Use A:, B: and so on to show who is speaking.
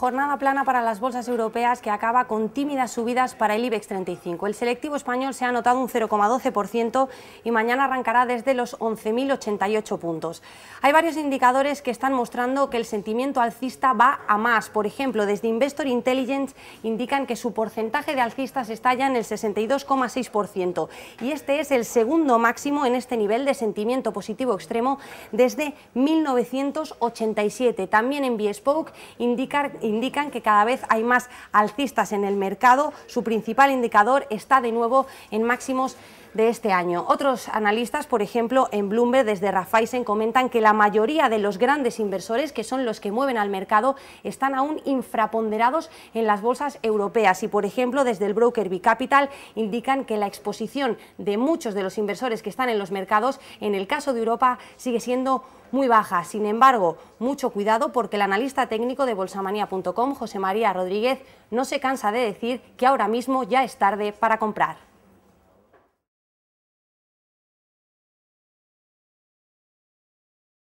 A: Jornada plana para las bolsas europeas que acaba con tímidas subidas para el IBEX 35. El selectivo español se ha anotado un 0,12% y mañana arrancará desde los 11.088 puntos. Hay varios indicadores que están mostrando que el sentimiento alcista va a más. Por ejemplo, desde Investor Intelligence indican que su porcentaje de alcistas está ya en el 62,6% y este es el segundo máximo en este nivel de sentimiento positivo extremo desde 1987. También en Bespoke indican indican que cada vez hay más alcistas en el mercado. Su principal indicador está de nuevo en máximos de este año. Otros analistas, por ejemplo, en Bloomberg, desde Raiffeisen, comentan que la mayoría de los grandes inversores, que son los que mueven al mercado, están aún infraponderados en las bolsas europeas. Y, por ejemplo, desde el broker Capital indican que la exposición de muchos de los inversores que están en los mercados, en el caso de Europa, sigue siendo muy baja. Sin embargo, mucho cuidado porque el analista técnico de bolsamanía.com, José María Rodríguez, no se cansa de decir que ahora mismo ya es tarde
B: para comprar.